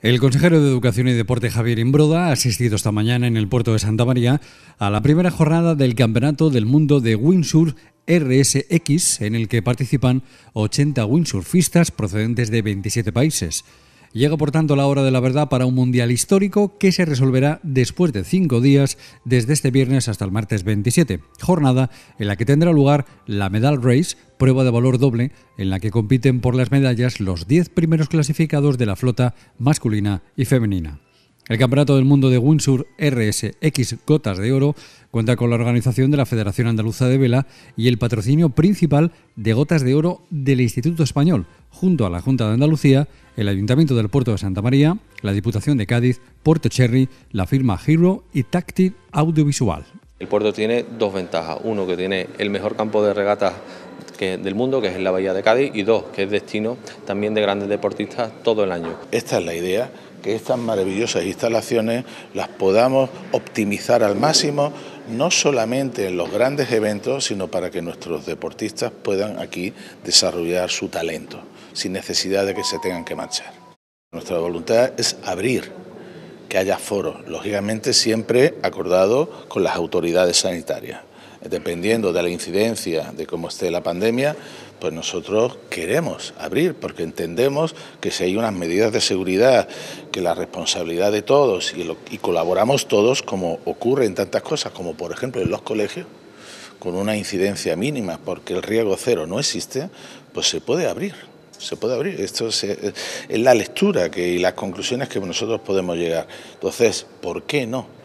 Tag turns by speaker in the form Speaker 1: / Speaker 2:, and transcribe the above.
Speaker 1: El consejero de Educación y Deporte Javier Imbroda ha asistido esta mañana en el puerto de Santa María a la primera jornada del Campeonato del Mundo de Windsurf RSX, en el que participan 80 windsurfistas procedentes de 27 países. Llega por tanto la hora de la verdad para un mundial histórico que se resolverá después de cinco días, desde este viernes hasta el martes 27, jornada en la que tendrá lugar la Medal Race, prueba de valor doble en la que compiten por las medallas los diez primeros clasificados de la flota masculina y femenina. El Campeonato del Mundo de Windsurf RSX Gotas de Oro cuenta con la organización de la Federación Andaluza de Vela y el patrocinio principal de Gotas de Oro del Instituto Español, junto a la Junta de Andalucía, el Ayuntamiento del Puerto de Santa María, la Diputación de Cádiz, Porto Cherry, la firma Hero y Táctil Audiovisual.
Speaker 2: El puerto tiene dos ventajas. Uno, que tiene el mejor campo de regatas que, del mundo, que es en la Bahía de Cádiz, y dos, que es destino también de grandes deportistas todo el año. Esta es la
Speaker 3: idea, que estas maravillosas instalaciones las podamos optimizar al máximo, no solamente en los grandes eventos, sino para que nuestros deportistas puedan aquí desarrollar su talento, sin necesidad de que se tengan que marchar. Nuestra voluntad es abrir que haya foros, lógicamente siempre acordado con las autoridades sanitarias dependiendo de la incidencia, de cómo esté la pandemia, pues nosotros queremos abrir, porque entendemos que si hay unas medidas de seguridad, que la responsabilidad de todos y, colaboramos todos, como ocurre en tantas cosas, como por ejemplo en los colegios, con una incidencia mínima, porque el riesgo cero no existe, pues se puede abrir se puede abrir. Esto es, eh, la lectura que, y las conclusiones que nosotros podemos llegar. Entonces, ¿por qué no?